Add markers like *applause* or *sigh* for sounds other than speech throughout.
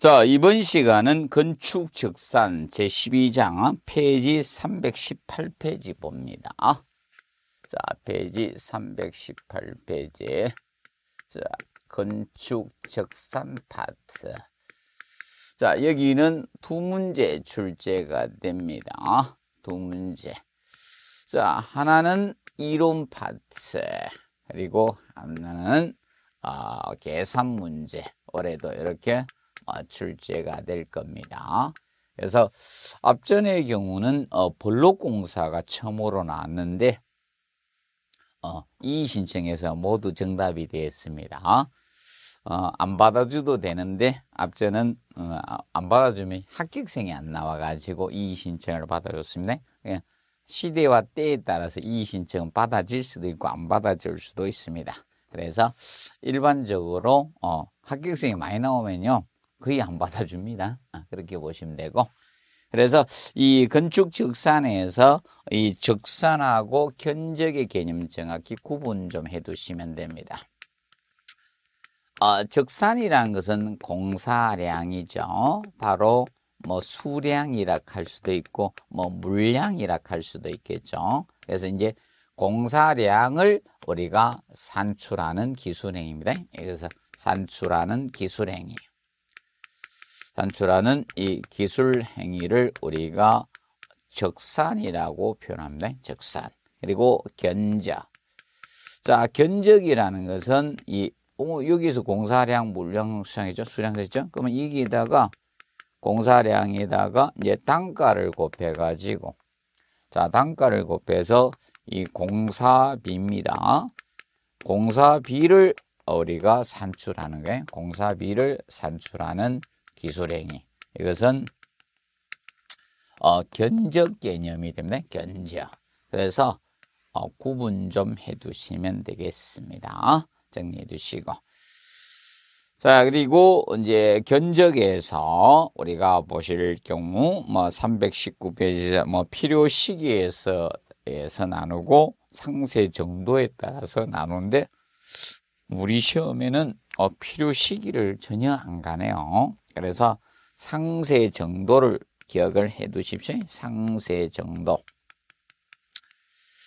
자, 이번 시간은 건축적산 제12장 페이지 318페이지 봅니다. 자, 페이지 318페이지. 자, 건축적산 파트. 자, 여기는 두 문제 출제가 됩니다. 두 문제. 자, 하나는 이론 파트. 그리고 하나는 아, 계산 문제. 올해도 이렇게 어, 출제가 될 겁니다. 그래서 앞전의 경우는 어, 볼록공사가 처음으로 나왔는데 어, 이 신청에서 모두 정답이 되었습니다. 어, 안 받아줘도 되는데 앞전은 어, 안 받아주면 합격생이 안 나와가지고 이 신청을 받아줬습니다. 예, 시대와 때에 따라서 이 신청은 받아질 수도 있고 안 받아줄 수도 있습니다. 그래서 일반적으로 어, 합격생이 많이 나오면요 그의안 받아줍니다. 아, 그렇게 보시면 되고. 그래서 이 건축 적산에서 이 적산하고 견적의 개념 정확히 구분 좀 해두시면 됩니다. 어, 적산이라는 것은 공사량이죠. 바로 뭐 수량이라 할 수도 있고 뭐 물량이라 할 수도 있겠죠. 그래서 이제 공사량을 우리가 산출하는 기술행입니다. 그래서 산출하는 기술행이에요. 산출하는 이 기술 행위를 우리가 적산이라고 표현합니다. 적산. 그리고 견적. 자, 견적이라는 것은 이 어, 여기서 공사량 물량 수량이죠. 수량 됐죠? 그러면 이기다가 공사량에다가 이제 단가를 곱해 가지고 자, 단가를 곱해서 이 공사비입니다. 공사비를 우리가 산출하는 게 공사비를 산출하는 기술행위. 이것은 어, 견적 개념이 됩니다. 견적. 그래서 어, 구분 좀 해두시면 되겠습니다. 정리해 두시고. 자, 그리고 이제 견적에서 우리가 보실 경우 뭐 319페이지 뭐 필요 시기에서 에서 나누고 상세 정도에 따라서 나누는데 우리 시험에는 어, 필요 시기를 전혀 안 가네요. 그래서 상세 정도를 기억을 해 두십시오. 상세 정도.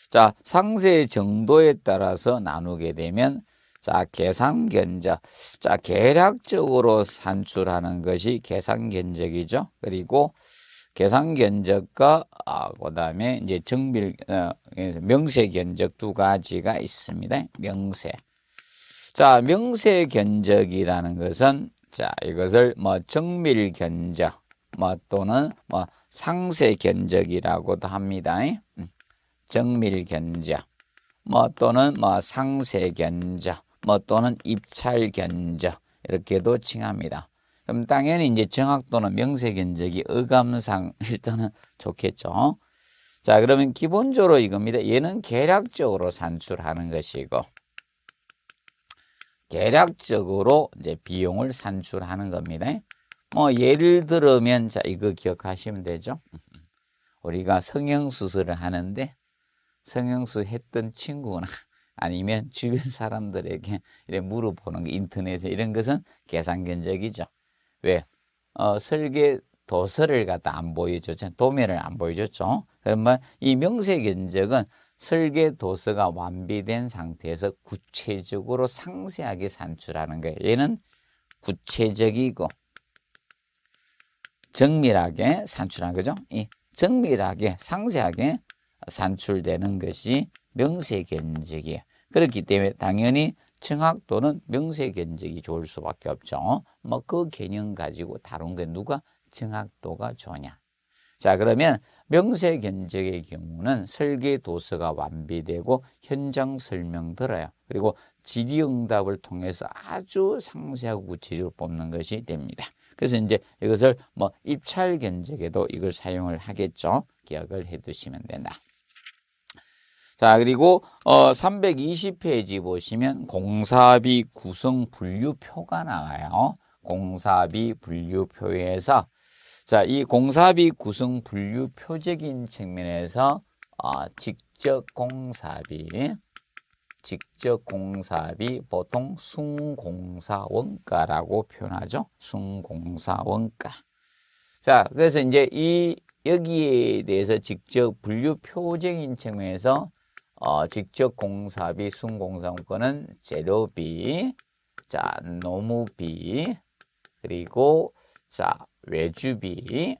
자, 상세 정도에 따라서 나누게 되면 자, 계산 견적. 자, 계략적으로 산출하는 것이 계산 견적이죠. 그리고 계산 견적과 아, 그다음에 이제 정밀 어, 명세 견적 두 가지가 있습니다. 명세. 자, 명세 견적이라는 것은 자, 이것을 뭐 정밀 견적, 뭐 또는 뭐 상세 견적이라고도 합니다. 음, 정밀 견적, 뭐 또는 뭐 상세 견적, 뭐 또는 입찰 견적 이렇게도 칭합니다. 그럼 당연히 이제 정확도는 명세 견적이 어감상 *laughs* 일단은 좋겠죠. 자, 그러면 기본적으로 이겁니다. 얘는 계략적으로 산출하는 것이고 대략적으로 이제 비용을 산출하는 겁니다. 뭐 예를 들면 자 이거 기억하시면 되죠. *laughs* 우리가 성형 수술을 하는데 성형수 했던 친구나 *laughs* 아니면 주변 사람들에게 이래 물어보는 게 인터넷에 이런 것은 계산 견적이죠. 왜? 어, 설계 도서를 갖다 안 보여줬죠. 도면을 안 보여줬죠. 그러면 이 명세 견적은 설계 도서가 완비된 상태에서 구체적으로 상세하게 산출하는 거예요. 얘는 구체적이고 정밀하게 산출한 거죠. 이 정밀하게 상세하게 산출되는 것이 명세견적이에요. 그렇기 때문에 당연히 청학도는 명세견적이 좋을 수밖에 없죠. 뭐 그 개념 가지고 다룬 게 누가 청학도가 좋냐. 자 그러면 명세 견적의 경우는 설계 도서가 완비되고 현장 설명 들어요. 그리고 질의응답을 통해서 아주 상세하고 구체적으로 뽑는 것이 됩니다. 그래서 이제 이것을 뭐 입찰 견적에도 이걸 사용을 하겠죠. 기억을 해두시면 된다. 자 그리고 어 320페이지 보시면 공사비 구성 분류표가 나와요. 공사비 분류표에서 자, 이 공사비 구성 분류 표적인 측면에서 아, 직접 공사비, 직접 공사비 보통 순공사 원가라고 표현하죠. 순공사 원가. 자, 그래서 이제 이 여기에 대해서 직접 분류 표적인 측면에서 어, 직접 공사비, 순공사 원가는 재료비, 자, 노무비, 그리고 자, 외주비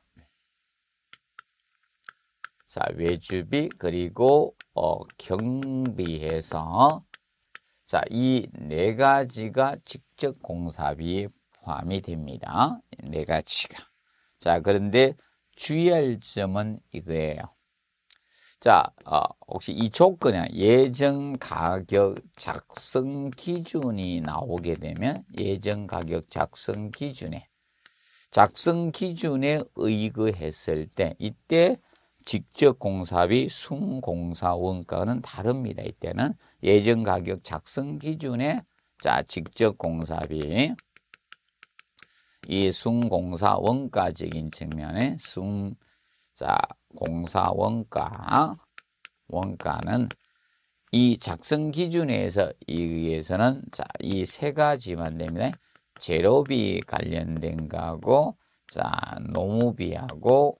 자 외주비 그리고 어, 경비해서 자이 네 가지가 직접 공사비 포함이 됩니다. 네 가지가 자 그런데 주의할 점은 이거예요. 자, 어, 혹시 이 조건이 예정 가격 작성 기준이 나오게 되면 예정 가격 작성 기준에 작성 기준에 의거했을 때 이때 직접 공사비 순공사 원가는 다릅니다. 이때는 예전 가격 작성 기준에 자 직접 공사비 이 순공사 원가적인 측면에 순자 공사 원가 원가는 이 작성 기준에서 이에서는 자 이 세 가지만 됩니다. 제로비 관련된 거하고 자 노무비하고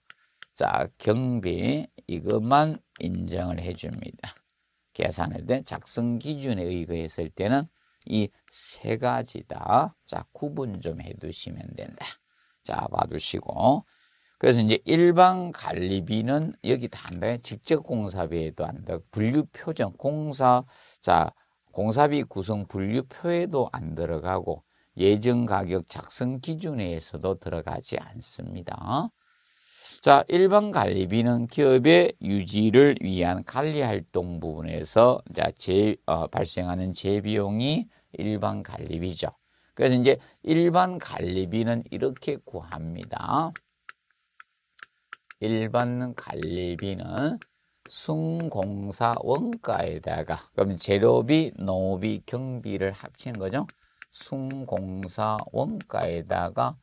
자 경비 이것만 인정을 해줍니다. 계산할 때 작성 기준에 의거했을 때는 이 세 가지다. 자 구분 좀 해두시면 된다. 자 봐두시고 그래서 이제 일반 관리비는 여기 다한 직접 공사비에도 한다. 분류 표정 공사 자 공사비 구성 분류표에도 안 들어가고 예정 가격 작성 기준에서도 들어가지 않습니다. 자, 일반 관리비는 기업의 유지를 위한 관리 활동 부분에서 자, 재, 어, 발생하는 재비용이 일반 관리비죠. 그래서 이제 일반 관리비는 이렇게 구합니다. 일반 관리비는 순공사 원가에다가 그럼 재료비, 노비, 경비를 합친 거죠. 순공사 원가에다가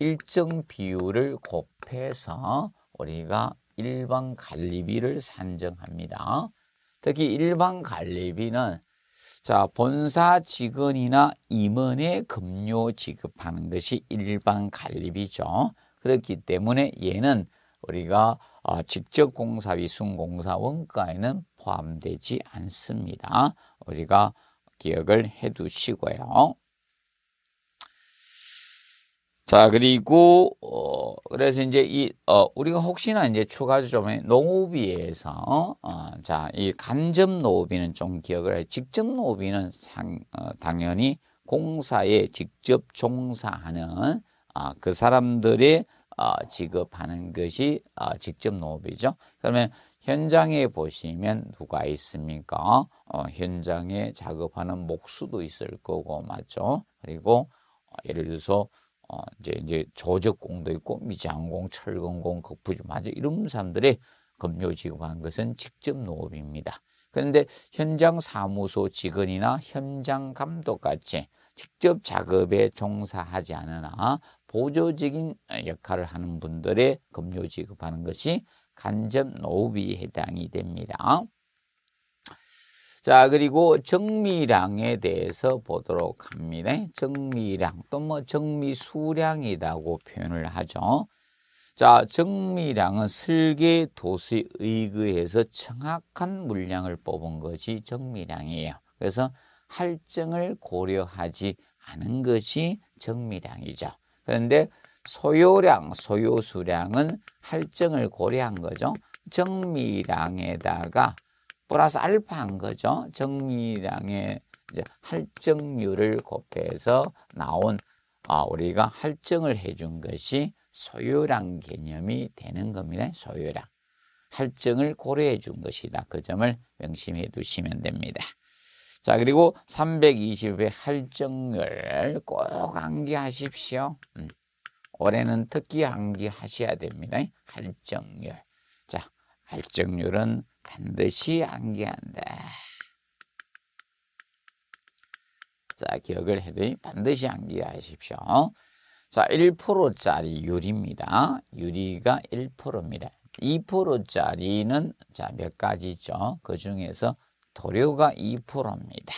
일정 비율을 곱해서 우리가 일반 관리비를 산정합니다. 특히 일반 관리비는 자 본사 직원이나 임원의 급료 지급하는 것이 일반 관리비죠. 그렇기 때문에 얘는 우리가 어, 직접 공사비 순공사 원가에는 포함되지 않습니다. 우리가 기억을 해 두시고요. 자, 그리고, 어, 그래서 이제 이, 어, 우리가 혹시나 이제 추가로 좀 농업이에서, 어, 자, 이 간접 농업이는 좀 기억을 해. 직접 농업이는 상, 어, 당연히 공사에 직접 종사하는, 아, 어, 그 사람들이, 어, 아, 지급하는 것이, 어, 직접 농업이죠. 그러면 현장에 보시면 누가 있습니까? 어, 현장에 작업하는 목수도 있을 거고, 맞죠? 그리고, 어, 예를 들어서, 어, 이제 이제 조적공도 있고 미장공, 철공공, 거푸집마저 이런 사람들의 급료 지급한 것은 직접 노업입니다. 그런데 현장 사무소 직원이나 현장 감독 같이 직접 작업에 종사하지 않으나 보조적인 역할을 하는 분들의 급료 지급하는 것이 간접 노비 해당이 됩니다. 자, 그리고 정미량에 대해서 보도록 합니다. 정미량 또 뭐 정미수량이라고 표현을 하죠. 자, 정미량은 슬개 도수에 의거해서 정확한 물량을 뽑은 것이 정미량이에요. 그래서 할증을 고려하지 않은 것이 정미량이죠. 그런데 소요량, 소요수량은 할증을 고려한 거죠. 정미량에다가 플러스 알파 한 거죠. 정리량의 이제 할증률을 곱해서 나온 아, 우리가 할증을 해준 것이 소요량 개념이 되는 겁니다. 소요량. 할증을 고려해 준 것이다. 그 점을 명심해 두시면 됩니다. 자, 그리고 320의 할증률 꼭 암기하십시오. 음. 올해는 특히 암기하셔야 됩니다. 할증률. 자, 할증률은 반드시 암기한다. 자, 기억을 해두니 반드시 암기하십시오. 자, 1%짜리 유리입니다. 유리가 1%입니다. 2%짜리는 자, 몇 가지 있죠? 그 중에서 도료가 2%입니다.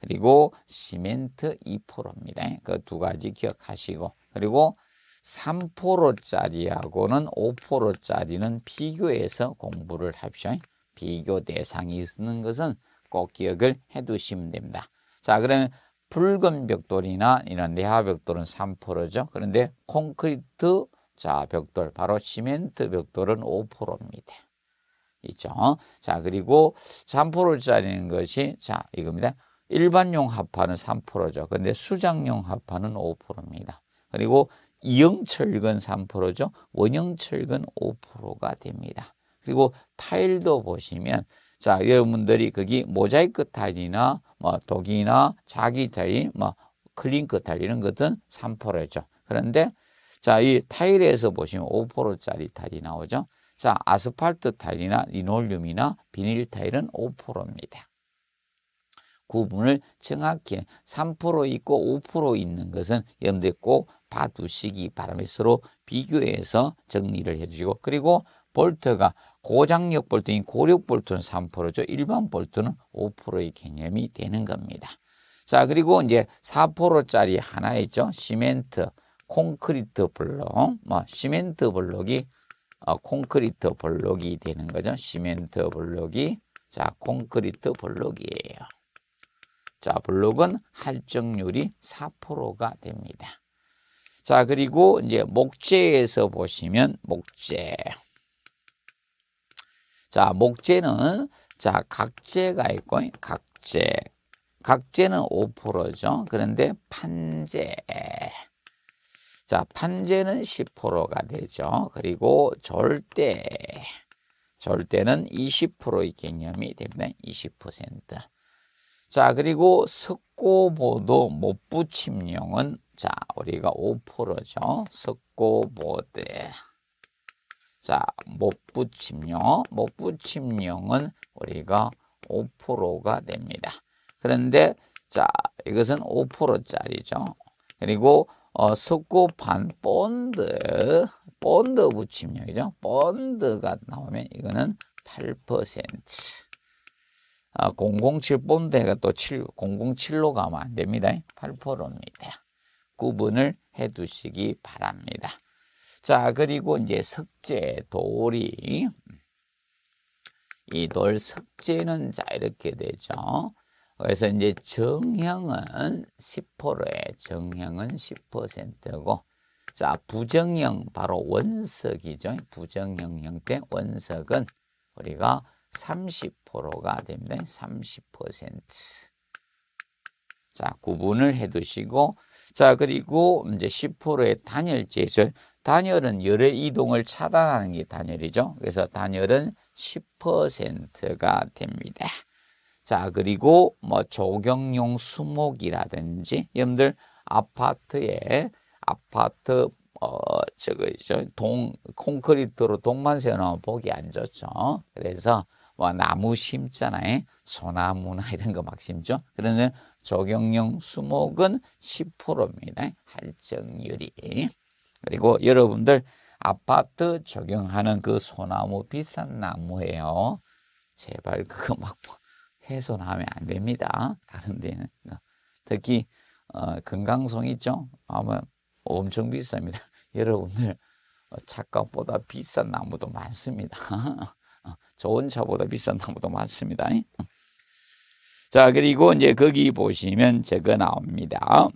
그리고 시멘트 2%입니다. 그 두 가지 기억하시고 그리고 3%짜리하고는 5%짜리는 비교해서 공부를 합시다. 비교 대상이 있는 것은 꼭 기억을 해두시면 됩니다. 자, 그러면 붉은 벽돌이나 이런 내하 벽돌은 3%죠. 그런데 콘크리트 자 벽돌 바로 시멘트 벽돌은 5%입니다. 있죠. 자 그리고 3%짜리는 것이 자 이겁니다. 일반용 합판은 3%죠. 근데 수장용 합판은 5%입니다. 그리고 이형철근 3%죠. 원형철근 5%가 됩니다. 그리고 타일도 보시면 자 여러분들이 거기 모자이크 타일이나 뭐 독이나 자기 타일, 뭐 클링크 타일 이런 것은 3%죠. 그런데 자 이 타일에서 보시면 5%짜리 타일이 나오죠. 자 아스팔트 타일이나 리놀륨이나 비닐 타일은 5%입니다. 구분을 정확히 3% 있고 5% 있는 것은 염두에 꼭 봐두시기 바라면서 로 비교해서 정리를 해주시고 그리고 볼트가 고장력 볼트인 고력 볼트는 3%죠. 일반 볼트는 5%의 개념이 되는 겁니다. 자, 그리고 이제 4%짜리 하나 있죠. 시멘트, 콘크리트 블록. 뭐 시멘트 블록이 어, 콘크리트 블록이 되는 거죠. 시멘트 블록이 자, 콘크리트 블록이에요. 자, 블록은 할증률이 4%가 됩니다. 자, 그리고 이제 목재에서 보시면 목재. 자, 목재는 자, 각재가 있고 각재. 각재는 5%죠. 그런데 판재. 자, 판재는 10%가 되죠. 그리고 절대. 절대는 20%의 개념이 됩니다. 20%. 자, 그리고 석고보도 못 붙임용은 자, 우리가 5%죠. 석고보대. 자, 못 붙임령. 못 붙임령은 우리가 5%가 됩니다. 그런데 자, 이것은 5%짜리죠. 그리고 어, 석고판 본드, 본드 붙임령이죠. 본드가 나오면 이거는 8%. 아, 007 본드가 또 7, 007로 가면 안 됩니다. 8%입니다. 구분을 해 두시기 바랍니다. 자, 그리고 이제 석재, 돌이. 이 돌 석재는 자, 이렇게 되죠. 그래서 이제 정형은 10%에 정형은 10%고 자, 부정형 바로 원석이죠. 부정형 형태 원석은 우리가 30%가 됩니다. 30%. 자, 구분을 해 두시고 자, 그리고 이제 10%의 단열 제절 단열은 열의 이동을 차단하는 게 단열이죠. 그래서 단열은 10%가 됩니다. 자, 그리고 뭐 조경용 수목이라든지 여러분들 아파트에 아파트 어 저거죠. 동 콘크리트로 동만 세워 놓으면 보기 안 좋죠. 그래서 뭐 나무 심잖아요. 소나무나 *laughs* 이런 거 막 심죠. 그러면 조경용 수목은 10%입니다. 할증률이. 그리고 여러분들 아파트 적용하는 그 소나무 비싼 나무예요. 제발 그거 막 뭐 훼손하면 안 됩니다. 다른 데는 특히 어, 건강송 있죠? 아마 엄청 비쌉니다. *laughs* 여러분들 어, 차값보다 비싼 나무도 많습니다. *laughs* 좋은 차보다 비싼 나무도 많습니다. 자, 그리고 이제 거기 보시면 제가 나옵니다.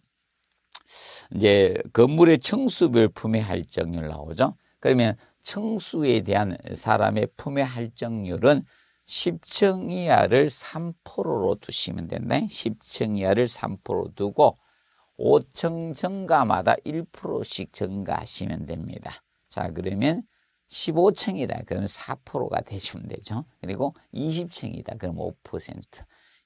이제 건물의 청수별 품의 할증률 나오죠. 그러면 청수에 대한 사람의 품의 할증률은 10층 이하를 3%로 두시면 된다. 10층 이하를 3%로 두고 5층 증가마다 1%씩 증가하시면 됩니다. 자, 그러면 15층이다. 그러면 4%가 되시면 되죠. 그리고 20층이다. 그럼 5%.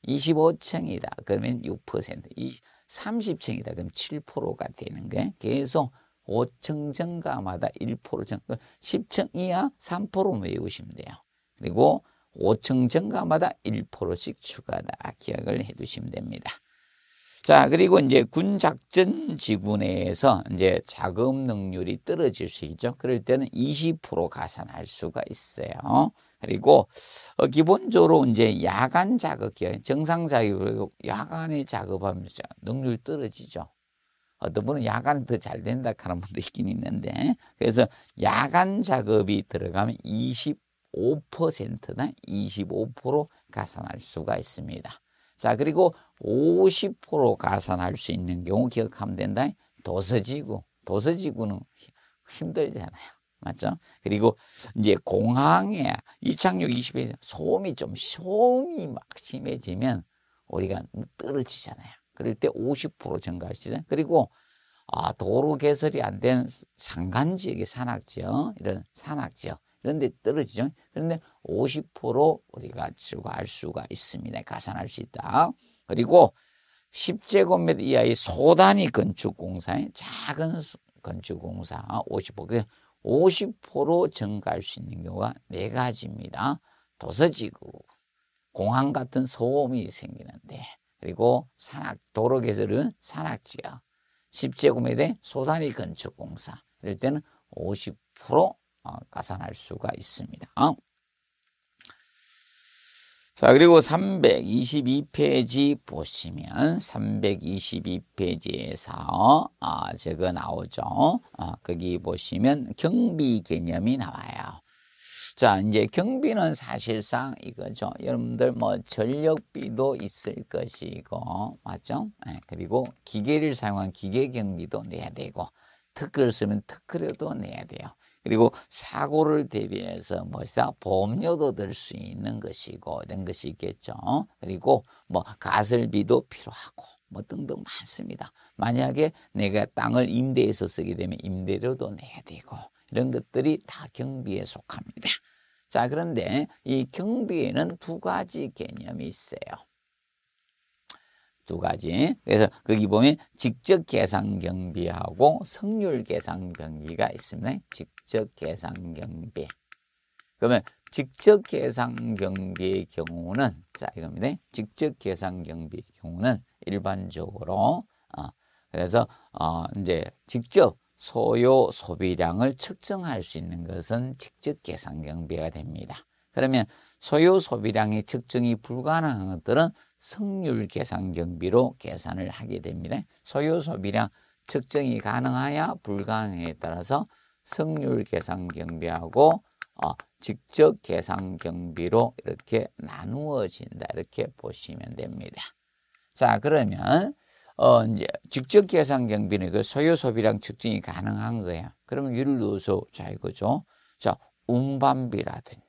25층이다. 그러면 6%. 30층이다. 그럼 7%가 되는 게 계속 5층 증가마다 1% 증가. 10층 이하 3% 외우시면 돼요. 그리고 5층 증가마다 1%씩 추가다. 기억을 해 두시면 됩니다. 자, 그리고 이제 군 작전 지구 내에서 이제 자금 능률이 떨어질 수 있죠. 그럴 때는 20% 가산할 수가 있어요. 그리고 어, 기본적으로 이제 야간 자극기가 정상 자극으로 야간에 작업하면 능률 떨어지죠. 어떤 분은 야간이 더 잘 된다 하는 분도 있긴 있는데 그래서 야간 작업이 들어가면 25%나 25% 가산할 수가 있습니다. 자 그리고 50% 가산할 수 있는 경우 기억하면 된다. 도서지구, 도서지구는 힘들잖아요. 맞죠? 그리고 이제 공항에 이착륙 20회에서 소음이 좀 소음이 막 심해지면 우리가 떨어지잖아요. 그럴 때 50% 증가시잖아요. 그리고 아, 도로 개설이 안 된 산간 지역의 산악 지역, 이런 산악 지역 이런 데 떨어지죠. 그런데 50% 우리가 추가할 수가 있습니다. 가산할 수 있다. 그리고 10제곱미터 이하의 소단위 건축공사에 작은 건축공사 50% 50% 증가할 수 있는 경우가 네 가지입니다. 도서지구, 공항 같은 소음이 생기는데 그리고 산악, 도로 개설은 산악지역, 십제곱미터 소단위 건축공사 이럴 때는 50% 어, 가산할 수가 있습니다. 자, 그리고 322페이지 보시면 322페이지에서 아, 저거 나오죠. 아, 거기 보시면 경비 개념이 나와요. 자, 이제 경비는 사실상 이거죠. 여러분들 뭐 전력비도 있을 것이고, 맞죠? 네, 그리고 기계를 사용한 기계 경비도 내야 되고, 특허를 쓰면 특허료도 내야 돼요. 그리고 사고를 대비해서 무다 보험료도 들 수 있는 것이고 이런 것이 있겠죠. 그리고 뭐 가설비도 필요하고 뭐 등등 많습니다. 만약에 내가 땅을 임대해서 쓰게 되면 임대료도 내야 되고 이런 것들이 다 경비에 속합니다. 자 그런데 이 경비에는 두 가지 개념이 있어요. 두 가지. 그래서 거기 보면 직접 계산 경비하고 성률 계산 경비가 있습니다. 직접 계산 경비. 그러면 직접 계산 경비의 경우는 자 이겁니다. 직접 계산 경비의 경우는 일반적으로 어, 그래서 어, 이제 직접 소요 소비량을 측정할 수 있는 것은 직접 계산 경비가 됩니다. 그러면 소요 소비량의 측정이 불가능한 것들은 성률 계산 경비로 계산을 하게 됩니다. 소요 소비량 측정이 가능하야 불가능에 따라서 성률 계산 경비하고 어, 직접 계산 경비로 이렇게 나누어진다 이렇게 보시면 됩니다. 자 그러면 어, 이제 직접 계산 경비는 그 소요 소비량 측정이 가능한 거예요 그러면 예를 들어서 자 이거죠. 자 운반비라든지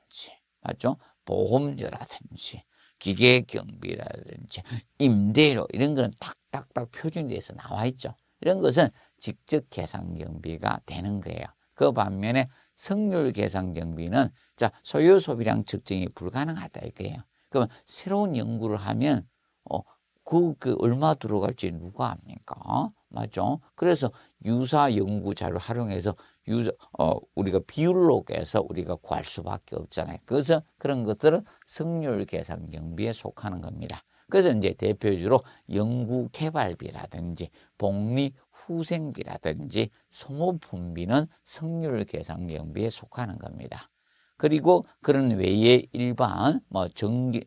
하죠. 보험료라든지 기계 경비라든지 임대료 이런 거는 딱딱딱 표준돼서 나와 있죠. 이런 것은 직접 계산 경비가 되는 거예요. 그 반면에 성률 계산 경비는 자 소요 소비량 측정이 불가능하다 이거예요. 그러면 새로운 연구를 하면 어, 그, 그 얼마 들어갈지 누가 압니까? 맞죠? 그래서 유사 연구 자료 활용해서 유사, 어, 우리가 비율로 해서 우리가 구할 수밖에 없잖아요. 그래서 그런 것들은 승률 계산 경비에 속하는 겁니다. 그래서 이제 대표적으로 연구 개발비라든지 복리 후생비라든지 소모품비는 성률 계산 경비에 속하는 겁니다. 그리고 그런 외에 일반 뭐 전기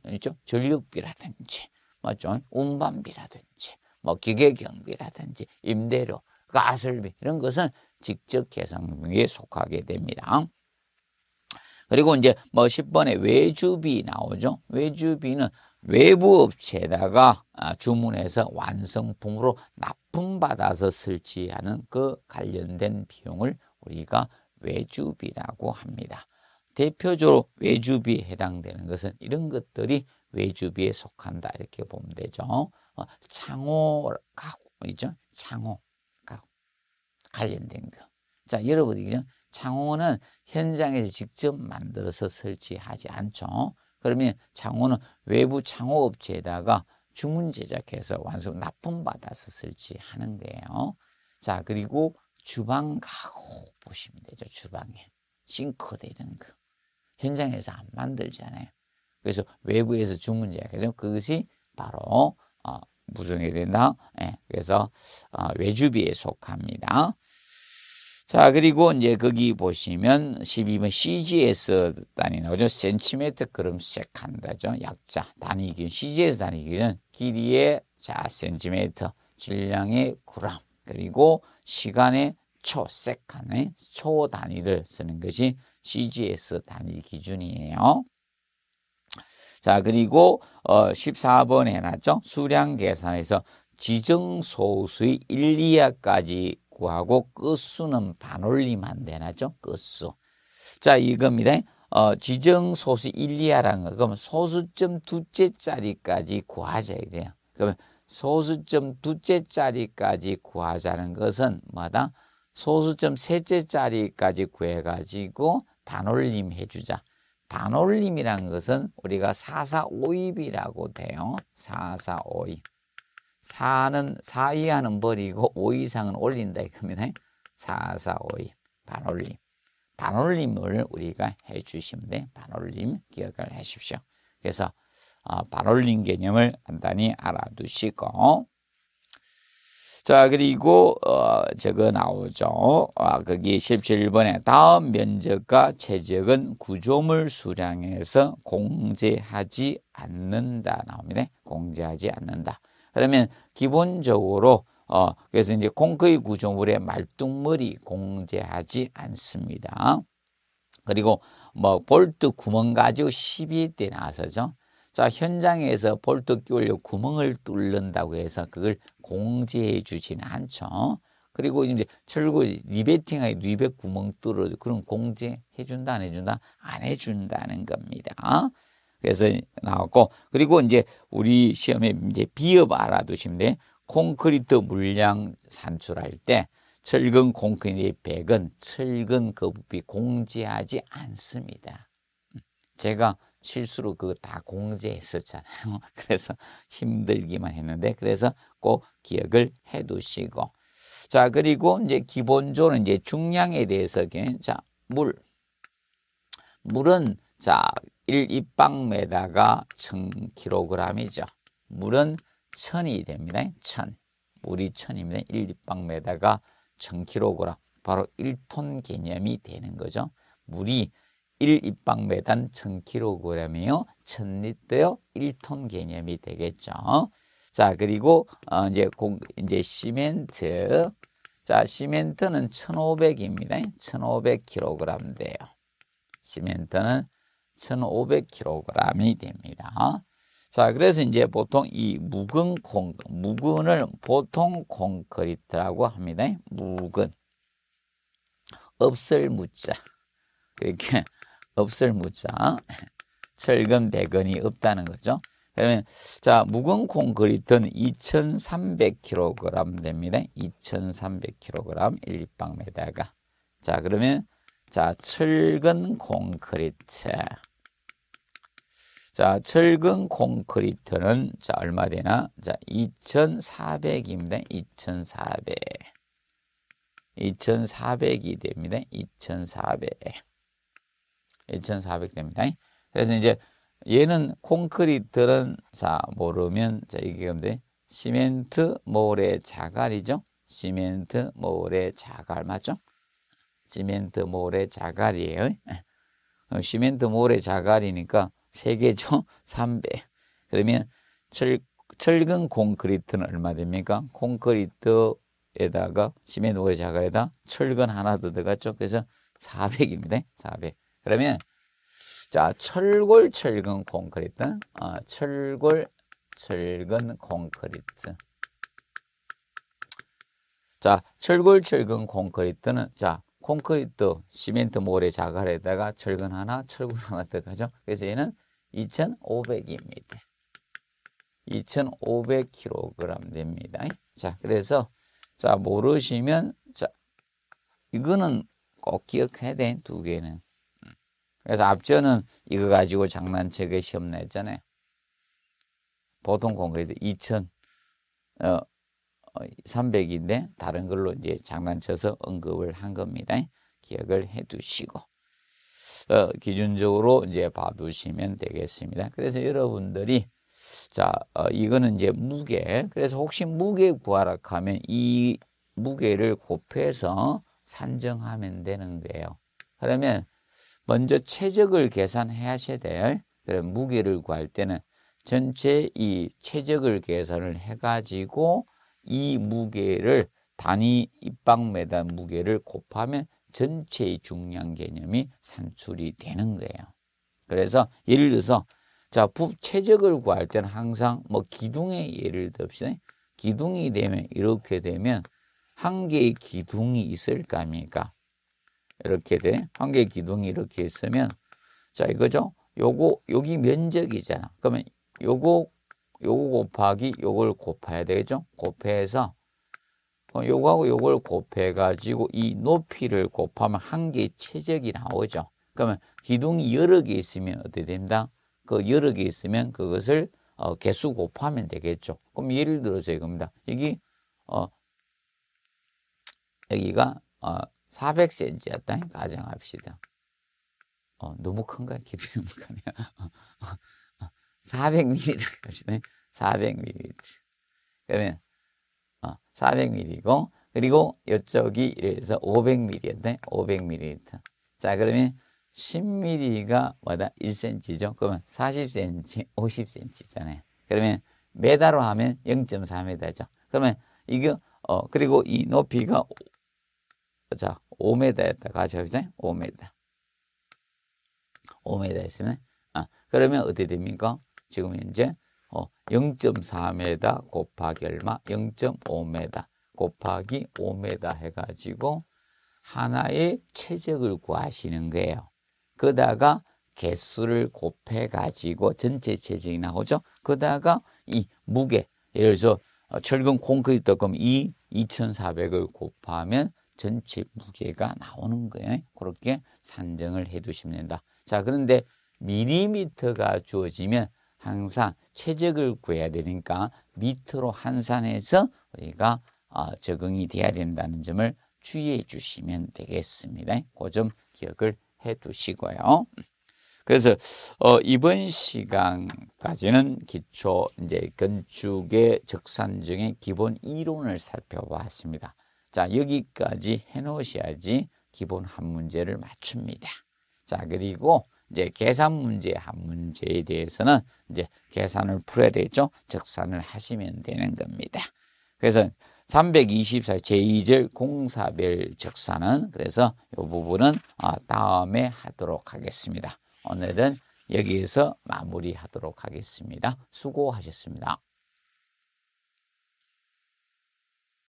전력비라든지 맞죠? 운반비라든지 뭐 기계 경비라든지 임대료, 가설비 이런 것은 직접 계산금에 속하게 됩니다. 그리고 이제 뭐 10번에 외주비 나오죠. 외주비는 외부 업체에다가 아, 주문해서 완성품으로 납품받아서 설치하는 그 관련된 비용을 우리가 외주비라고 합니다. 대표적으로 외주비에 해당되는 것은 이런 것들이 외주비에 속한다 이렇게 보면 되죠. 어, 장호하 있죠. 장어가 관련된 거. 자, 여러분 이죠. 장어는 현장에서 직접 만들어서 설치하지 않죠. 그러면 장어는 외부 장어 업체에다가 주문 제작해서 완성 납품 받아서 설치하는 거예요. 자, 그리고 주방 가구 보시면 되죠. 주방에 싱크대 이 거. 현장에서 안 만들잖아요. 그래서 외부에서 주문 제작해서 그것이 바로 무슨이 된다? 예, 그래서 어, 외주비에 속합니다. 자, 그리고 이제 거기 보시면 12번 CGS 단위 나오죠. 센티메터 그럼씩 한다죠. 약자 단위기 준 CGS 단위기준 길이의 자 센티메터, 질량의 그램, 그리고 시간의 초 세컨의 초 단위를 쓰는 것이 CGS 단위 기준이에요. 자, 그리고 어 14번 해놨죠. 수량 계산에서 지정소수의 1, 2하까지 구하고 끝수는 반올림한 데나죠. 끝수. 자, 이겁니다. 어, 지정소수 1, 2하라는 거. 그러면 소수점 두째 자리까지 구하자 이래요. 그러면 소수점 두째 자리까지 구하자는 것은 뭐다? 소수점 셋째 자리까지 구해가지고 반올림 해주자. 반올림이란 것은 우리가 4 4 5 2이라고 돼요. 4452. 4는 사이하는 버리고 5 이상은 올린다 이겁니다. 4사오입 반올림. 반올림을 우리가 해 주시면 돼. 반올림 기억을 하십시오. 그래서 어, 반올림 개념을 간단히 알아두시고 자, 그리고 어, 저거 나오죠. 아, 거기 17번에 다음 면적과 최적은 구조물 수량에서 공제하지 않는다 나옵니다. 공제하지 않는다. 그러면 기본적으로 어, 그래서 이제 콩크의 구조물의 말뚝물이 공제하지 않습니다. 그리고 뭐 볼트 구멍 가지고 12대 나서죠. 자 현장에서 볼트 끼울려 구멍을 뚫는다고 해서 그걸 공지해 주지는 않죠. 그리고 이제 철거 리베팅하게 리벳 구멍 뚫어 그런 공지해 준다 안 해준다 안 해준다는 겁니다. 그래서 나왔고 그리고 이제 우리 시험에 이제 비업 알아두시면 돼. 콘크리트 물량 산출할 때 철근 콘크리트 백은 철근 거부비 공지하지 않습니다. 음, 제가 실수로 그거 다 공제했었잖아요. *laughs* 그래서 힘들기만 했는데 그래서 꼭 기억을 해 두시고 자 그리고 이제 기본적으로 이제 중량에 대해서 자물 물은 자1입방미다가 1000kg이죠. 물은 천이 됩니다. 천. 물이 천입니다. 1입방미다가 1000kg. 바로 1톤 개념이 되는 거죠. 물이 1입방매단 1000kg이요. 1000리터요. 1톤 개념이 되겠죠. 자, 그리고 어, 이제 공, 이제 시멘트. 자, 시멘트는 1500입니다. 1500kg 돼요. 시멘트는 1500kg이 됩니다. 자, 그래서 이제 보통 이 묵은 콩, 묵은을 보통 콘크리트라고 합니다. 묵은. 없을 묻자. 이렇게 없을 무자 철근 배근이 없다는 거죠. 그러면 자 무건콩 그리턴 2,300kg 됩니다. 2,300kg 1立방미터가 자 그러면 자 철근 콘크리트 자 철근 콘크리트는 자 얼마 되나 자 2,400입니다. 2,400 2,400이 됩니다. 2,400 1,400대입니다. 그래서 이제 얘는 콘크리트는 자 모르면 자 이게 근데 시멘트 모래 자갈이죠. 시멘트 모래 자갈 맞죠? 시멘트 모래 자갈이에요. 어, 시멘트 모래 자갈이니까 세 개죠. 3배. *laughs* 그러면 철 철근 콘크리트는 얼마 됩니까? 콘크리트에다가 시멘트 모래 자갈에다 철근 하나 더 들어갔죠. 그래서 400입니다. 400. 그러면 자 철골 철근 콘크리트 아, 철골 철근 콘크리트 자 철골 철근 콘크리트는 자 콘크리트 시멘트 모래 자갈에다가 철근 하나 철근 하나 들어가죠 그래서 얘는 2500입니다 2500kg 됩니다 자 그래서 자 모르시면 자 이거는 꼭 기억해야 돼두 개는 그래서 앞전은 이거 가지고 장난치게 시험 냈잖아요. 보통 공개에서 2천 어, 300인데 어, 다른 걸로 이제 장난쳐서 언급을 한 겁니다. 기억을 해 두시고 어, 기준적으로 이제 봐두시면 되겠습니다. 그래서 여러분들이 자 어, 이거는 이제 무게 그래서 혹시 무게 구하라 하면 이 무게를 곱해서 산정하면 되는 거예요. 그러면 먼저 최적을 계산해 야 돼요. 그래 무게를 구할 때는 전체 이 최적을 계산을 해가지고 이 무게를 단위 입방메달 무게를 곱하면 전체의 중량 개념이 산출이 되는 거예요. 그래서 예를 들어서 자, 최적을 구할 때는 항상 뭐 기둥에 예를 듭시다. 기둥이 되면 이렇게 되면 한 개의 기둥이 있을 거 아닙니까? 이렇게 돼. 한개 기둥이 이렇게 있으면 자 이거죠. 요거 여기 면적이잖아. 그러면 요거 요거 곱하기 요걸 곱해야 되겠죠? 곱해서 어, 요거하고 요걸 곱해 가지고 이 높이를 곱하면 한 개의 체적이 나오죠. 그러면 기둥이 여러 개 있으면 어떻게 됩니다? 그 여러 개 있으면 그것을 어, 개수 곱하면 되겠죠. 그럼 예를 들어서 이겁니다. 여기 어 여기가 어 400cm였다. 가정합시다. 어, 너무 큰가? 기둥이 가면. 400mm라고 합시다. 400mm. 그러면, 어, 400mm고, 그리고 이쪽이 이래서 500mm였네. 500mm. 자, 그러면 10mm가 뭐다? 1cm죠. 그러면 40cm, 50cm잖아요. 그러면 메다로 하면 0.4m죠. 그러면 이거 어 그리고 이 높이가 자, 5m였다. 가시죠. 5m. 5m 했으면, 아, 그러면 어떻게 됩니까? 지금 현재, 어, 0.4m 곱하기 얼마? 0.5m 곱하기 5m 해가지고, 하나의 최적을 구하시는 거예요. 그다가 개수를 곱해가지고 전체 체적이 나오죠. 그다가 이 무게, 예를 들어서 어, 철근 콘크리트 그럼 이 2,400을 곱하면 전체 무게가 나오는 거예요. 그렇게 산정을 해 두시면 된다. 자, 그런데 밀리미터가 주어지면 항상 최적을 구해야 되니까 미터로 환산해서 우리가 어, 적응이 돼야 된다는 점을 주의해 주시면 되겠습니다. 그 점 기억을 해 두시고요. 그래서 어, 이번 시간까지는 기초 이제 건축의 적산정의 기본 이론을 살펴보습니다 자, 여기까지 해 놓으셔야지 기본 한 문제를 맞춥니다. 자, 그리고 이제 계산 문제 한 문제에 대해서는 이제 계산을 풀어야 되죠. 적산을 하시면 되는 겁니다. 그래서 324 제2절 공사별 적산은 그래서 이 부분은 아, 다음에 하도록 하겠습니다. 오늘은 여기에서 마무리하도록 하겠습니다. 수고하셨습니다.